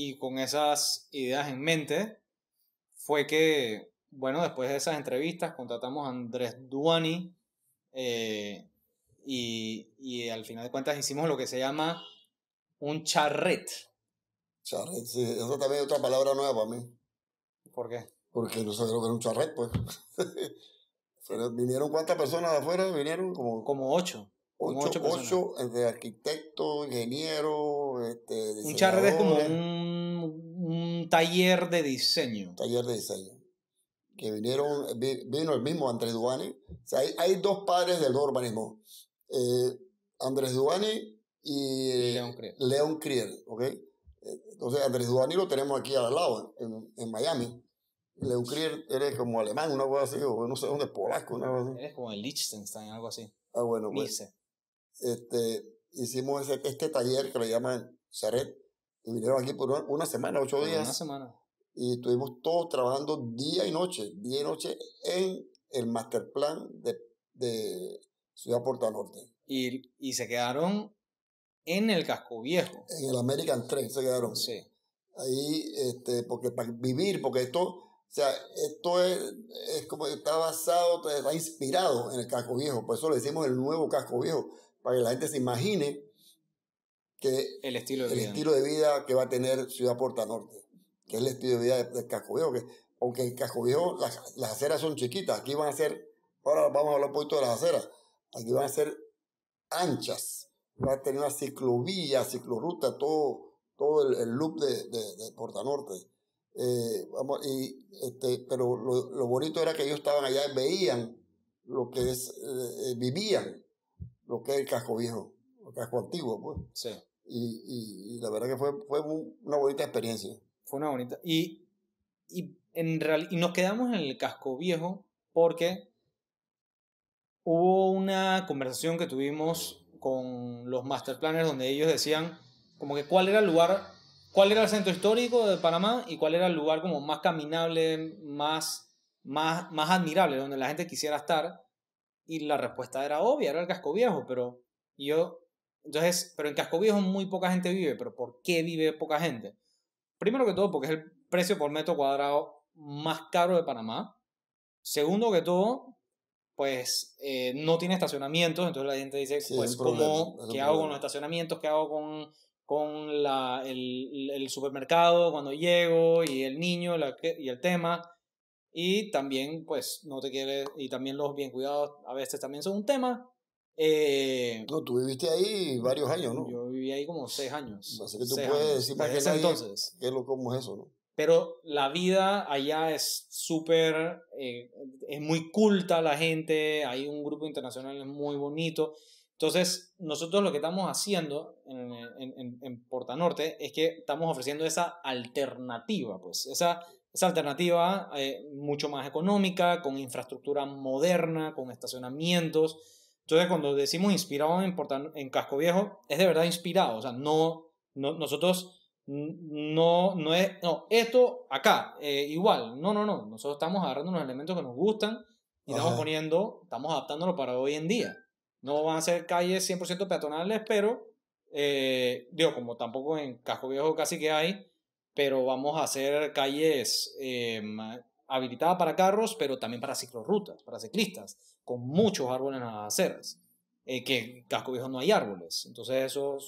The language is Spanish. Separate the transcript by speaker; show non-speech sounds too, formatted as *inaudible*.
Speaker 1: Y con esas ideas en mente, fue que, bueno, después de esas entrevistas, contratamos a Andrés Duani eh, y, al final de cuentas hicimos lo que se llama un charret.
Speaker 2: Charret, sí, eso también es otra palabra nueva para mí. ¿Por qué? Porque no sabía lo que era un charret, pues. Pero *laughs* vinieron cuántas personas de afuera, vinieron como... Como ocho. Ocho, eh, de arquitecto, ingeniero, este, Un como un, taller de diseño. Taller de diseño. Que vinieron, eh, vino el mismo Andrés Duani. hay, dos padres del urbanismo. Eh, Andrés Duani y, León Crier. Leon Krier. ¿okay? Entonces, Andrés Duani lo tenemos aquí al lado, en, Miami. León Krier eres como alemán, una cosa así, o no sé dónde, polaco, una Eres como el Liechtenstein, algo así. Ah, bueno, bueno. Pues este, hicimos ese, este taller que le llaman Saret, y vinieron aquí por una, semana, ocho días. Una semana. Y estuvimos todos trabajando día y noche, día y noche en el master plan de, de Ciudad Puerto Norte. Y, y se quedaron en el casco viejo. En el American Train se quedaron. Sí. Ahí, este, porque para vivir, porque esto, o sea, esto es, es como está basado, está inspirado en el casco viejo. Por eso le decimos el nuevo casco viejo para que la gente se imagine que el estilo de, vida. que va a tener Ciudad Puerta Norte, que es el estilo de vida de Casco aunque en Casco las, aceras son chiquitas, aquí van a ser, ahora vamos a hablar un poquito de las aceras, aquí van a ser anchas, va a tener una ciclovía, ciclorruta, todo, todo el, loop de, de, Puerta Norte. Eh, vamos, y, este, pero lo, bonito era que ellos estaban allá veían lo que es, eh, eh, vivían lo que es el casco viejo, el casco antiguo, pues. Sí. Y, la verdad que fue, fue una bonita experiencia. Fue una bonita. Y, en real, y nos quedamos en
Speaker 1: el casco viejo porque hubo una conversación que tuvimos con los master planners donde ellos decían como que cuál era el lugar, cuál era el centro histórico de Panamá y cuál era el lugar como más caminable, más, más, más admirable, donde la gente quisiera estar. Y la respuesta era obvia, era el casco viejo, pero yo... Entonces, pero en casco viejo muy poca gente vive, pero ¿por qué vive poca gente? Primero que todo, porque es el precio por metro cuadrado más caro de Panamá. Segundo que todo, pues eh, no tiene estacionamientos, entonces la gente dice, pues ¿cómo? ¿Qué hago con los estacionamientos? ¿Qué hago con, con el, supermercado cuando llego y el niño y el tema? Y también, pues, no te quieres, y también los bien cuidados a veces también son un tema.
Speaker 2: Eh, no, tú viviste ahí varios años, ¿no? Yo viví ahí como seis años. Así pues, que tú puedes decir entonces. qué es lo como es eso, ¿no?
Speaker 1: Pero la vida allá es súper, eh, es muy culta la gente, hay un grupo internacional muy bonito. Entonces, nosotros lo que estamos haciendo en, en, en, en Porta Norte es que estamos ofreciendo esa alternativa, pues, esa esa alternativa eh, mucho más económica, con infraestructura moderna, con estacionamientos. Entonces, cuando decimos inspirado en, en Casco Viejo, es de verdad inspirado. O sea, no, no nosotros no, no es, no, esto acá, eh, igual. No, no, no. Nosotros estamos agarrando unos elementos que nos gustan y estamos poniendo, estamos adaptándolo para hoy en día. No van a ser calles 100% peatonales, pero, eh, digo, como tampoco en Casco Viejo casi que hay, pero vamos a hacer calles em, habilitadas para carros, pero también para ciclorrutas, para ciclistas, con muchos árboles en las aceras, eh, que en Casco Viejo no hay árboles. Entonces eso